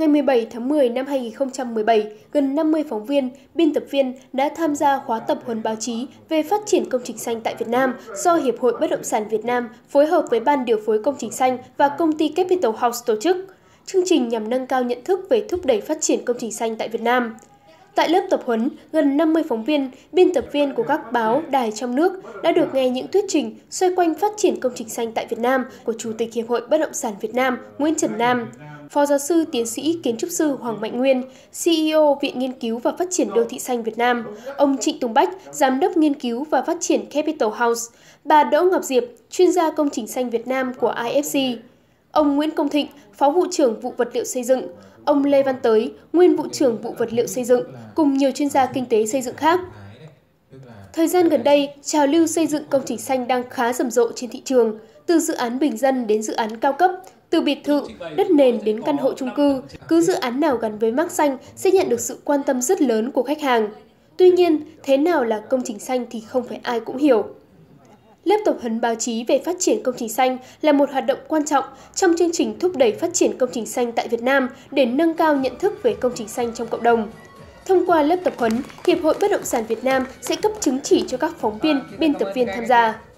Ngày 17 tháng 10 năm 2017, gần 50 phóng viên, biên tập viên đã tham gia khóa tập huấn báo chí về phát triển công trình xanh tại Việt Nam do Hiệp hội Bất động sản Việt Nam phối hợp với Ban điều phối công trình xanh và công ty Capital House tổ chức. Chương trình nhằm nâng cao nhận thức về thúc đẩy phát triển công trình xanh tại Việt Nam. Tại lớp tập huấn, gần 50 phóng viên, biên tập viên của các báo, đài trong nước đã được nghe những thuyết trình xoay quanh phát triển công trình xanh tại Việt Nam của Chủ tịch Hiệp hội Bất động sản Việt Nam Nguyễn Trần Nam. Phó giáo sư tiến sĩ kiến trúc sư Hoàng Mạnh Nguyên, CEO Viện Nghiên cứu và Phát triển Đô thị Xanh Việt Nam, ông Trịnh Tùng Bách, Giám đốc Nghiên cứu và Phát triển Capital House, bà Đỗ Ngọc Diệp, chuyên gia công trình xanh Việt Nam của IFC, ông Nguyễn Công Thịnh, Phó Vụ trưởng Vụ Vật liệu xây dựng, ông Lê Văn Tới, Nguyên Vụ trưởng Vụ Vật liệu xây dựng, cùng nhiều chuyên gia kinh tế xây dựng khác. Thời gian gần đây, trào lưu xây dựng công trình xanh đang khá rầm rộ trên thị trường – từ dự án bình dân đến dự án cao cấp, từ biệt thự, đất nền đến căn hộ chung cư, cứ dự án nào gắn với mác xanh sẽ nhận được sự quan tâm rất lớn của khách hàng. Tuy nhiên, thế nào là công trình xanh thì không phải ai cũng hiểu. Lớp tập huấn báo chí về phát triển công trình xanh là một hoạt động quan trọng trong chương trình thúc đẩy phát triển công trình xanh tại Việt Nam để nâng cao nhận thức về công trình xanh trong cộng đồng. Thông qua lớp tập huấn, Hiệp hội Bất động sản Việt Nam sẽ cấp chứng chỉ cho các phóng viên, biên tập viên tham gia.